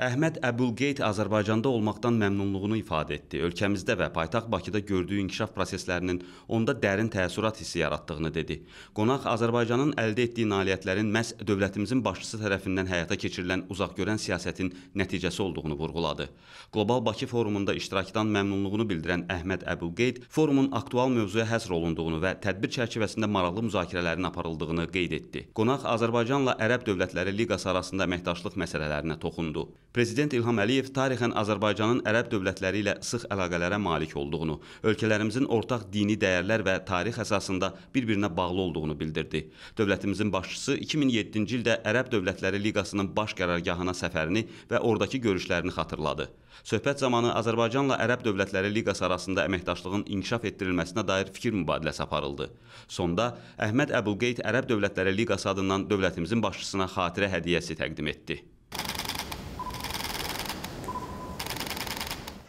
Əhməd Əbülqeyt Azərbaycanda olmaqdan məmnunluğunu ifadə etdi. Ölkəmizdə və paytaxt Bakıda gördüyü inkişaf proseslərinin onda dərin təəssürat hissi yaratdığını dedi. Qonaq Azərbaycanın əldə etdiyi nailiyyətlərin məhz dövlətimizin başçısı tərəfindən həyata keçirilən uzaqgörən siyasətin nəticəsi olduğunu vurğuladı. Qlobal Bakı forumunda iştirakdan məmnunluğunu bildirən Əhməd Əbülqeyt forumun aktual mövzuya həsr olunduğunu və tədbir çərçivəsində maraqlı müzakirələrin aparıldığını qeyd etdi. Qonaq Azərbaycanla Ərəb Dövlətləri Liqası arasında əməkdaşlıq məsələlərinə toxundu. Prezident İlham Əliyev tarixən Azərbaycanın ərəb dövlətləri ilə sıx əlaqələrə malik olduğunu, ölkələrimizin ortaq dini dəyərlər və tarix əsasında bir-birinə bağlı olduğunu bildirdi. Dövlətimizin başçısı 2007-ci ildə Ərəb Dövlətləri Liqasının baş qərargahına səfərini və oradakı görüşlərini xatırladı. Söhbət zamanı Azərbaycanla Ərəb Dövlətləri Liqası arasında əməkdaşlığın inkişaf etdirilməsinə dair fikir mübadiləsi aparıldı. Sonda Əhməd Əbulqeyt Ərəb Dövlətləri Liqası adından dövlətimizin başçısına xatirə hədiyyəsi təqdim etdi.